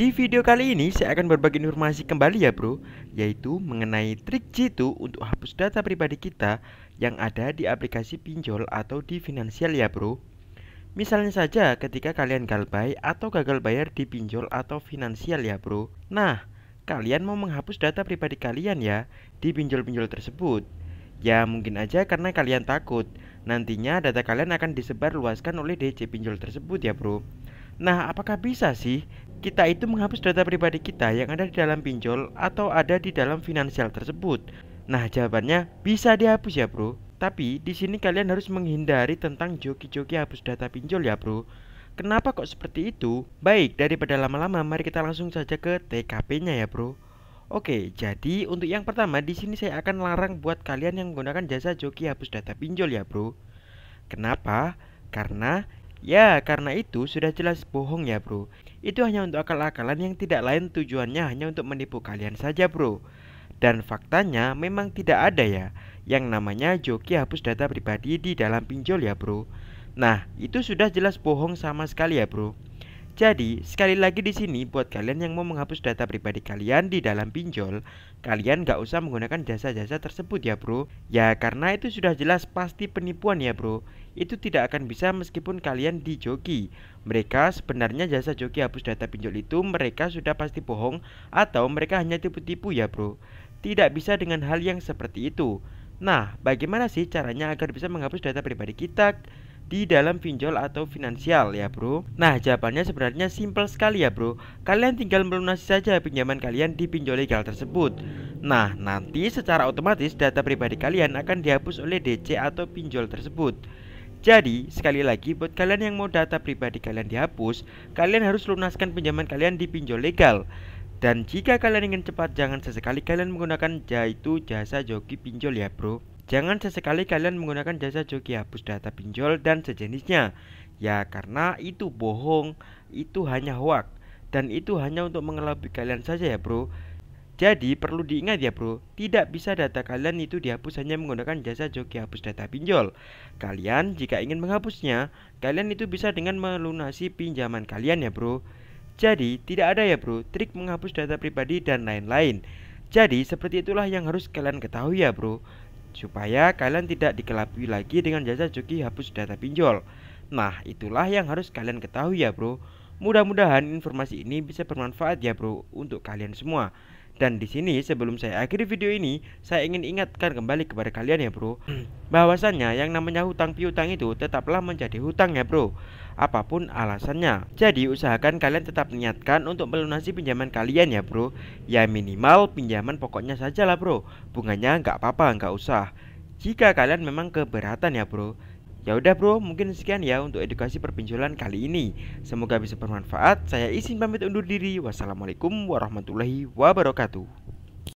Di video kali ini saya akan berbagi informasi kembali ya bro Yaitu mengenai trik jitu untuk hapus data pribadi kita yang ada di aplikasi pinjol atau di finansial ya bro Misalnya saja ketika kalian galbay atau gagal bayar di pinjol atau finansial ya bro Nah kalian mau menghapus data pribadi kalian ya di pinjol-pinjol tersebut Ya mungkin aja karena kalian takut Nantinya data kalian akan disebar luaskan oleh DC pinjol tersebut ya bro Nah apakah bisa sih kita itu menghapus data pribadi kita yang ada di dalam pinjol atau ada di dalam finansial tersebut. Nah, jawabannya bisa dihapus ya, Bro. Tapi di sini kalian harus menghindari tentang joki-joki hapus data pinjol ya, Bro. Kenapa kok seperti itu? Baik, daripada lama-lama mari kita langsung saja ke TKP-nya ya, Bro. Oke, jadi untuk yang pertama di sini saya akan larang buat kalian yang menggunakan jasa joki hapus data pinjol ya, Bro. Kenapa? Karena Ya, karena itu sudah jelas bohong ya bro. Itu hanya untuk akal-akalan yang tidak lain tujuannya hanya untuk menipu kalian saja bro. Dan faktanya memang tidak ada ya yang namanya joki hapus data pribadi di dalam pinjol ya bro. Nah, itu sudah jelas bohong sama sekali ya bro. Jadi, sekali lagi di sini buat kalian yang mau menghapus data pribadi kalian di dalam pinjol, kalian gak usah menggunakan jasa-jasa tersebut ya bro. Ya karena itu sudah jelas pasti penipuan ya bro. Itu tidak akan bisa meskipun kalian dijoki. Mereka sebenarnya jasa joki hapus data pinjol itu mereka sudah pasti bohong atau mereka hanya tipu-tipu ya bro. Tidak bisa dengan hal yang seperti itu. Nah, bagaimana sih caranya agar bisa menghapus data pribadi kita? di dalam pinjol atau finansial ya bro Nah jawabannya sebenarnya simple sekali ya bro Kalian tinggal melunasi saja pinjaman kalian di pinjol legal tersebut Nah nanti secara otomatis data pribadi kalian akan dihapus oleh DC atau pinjol tersebut jadi, sekali lagi buat kalian yang mau data pribadi kalian dihapus, kalian harus lunaskan pinjaman kalian di pinjol legal. Dan jika kalian ingin cepat, jangan sesekali kalian menggunakan yaitu jasa joki pinjol ya bro. Jangan sesekali kalian menggunakan jasa joki hapus data pinjol dan sejenisnya. Ya, karena itu bohong, itu hanya hoax dan itu hanya untuk mengelabui kalian saja ya, Bro. Jadi perlu diingat ya bro, tidak bisa data kalian itu dihapus hanya menggunakan jasa joki hapus data pinjol. Kalian jika ingin menghapusnya, kalian itu bisa dengan melunasi pinjaman kalian ya bro. Jadi tidak ada ya bro trik menghapus data pribadi dan lain-lain. Jadi seperti itulah yang harus kalian ketahui ya bro supaya kalian tidak dikelabui lagi dengan jasa joki hapus data pinjol. Nah, itulah yang harus kalian ketahui ya, Bro. Mudah-mudahan informasi ini bisa bermanfaat ya, Bro, untuk kalian semua. Dan di sini sebelum saya akhiri video ini, saya ingin ingatkan kembali kepada kalian ya bro, hmm. bahwasannya yang namanya hutang piutang itu tetaplah menjadi hutang ya bro, apapun alasannya. Jadi usahakan kalian tetap niatkan untuk melunasi pinjaman kalian ya bro, ya minimal pinjaman pokoknya saja lah bro, bunganya nggak apa-apa nggak usah. Jika kalian memang keberatan ya bro, Ya udah bro, mungkin sekian ya untuk edukasi perpinjolan kali ini. Semoga bisa bermanfaat. Saya izin pamit undur diri. Wassalamualaikum warahmatullahi wabarakatuh.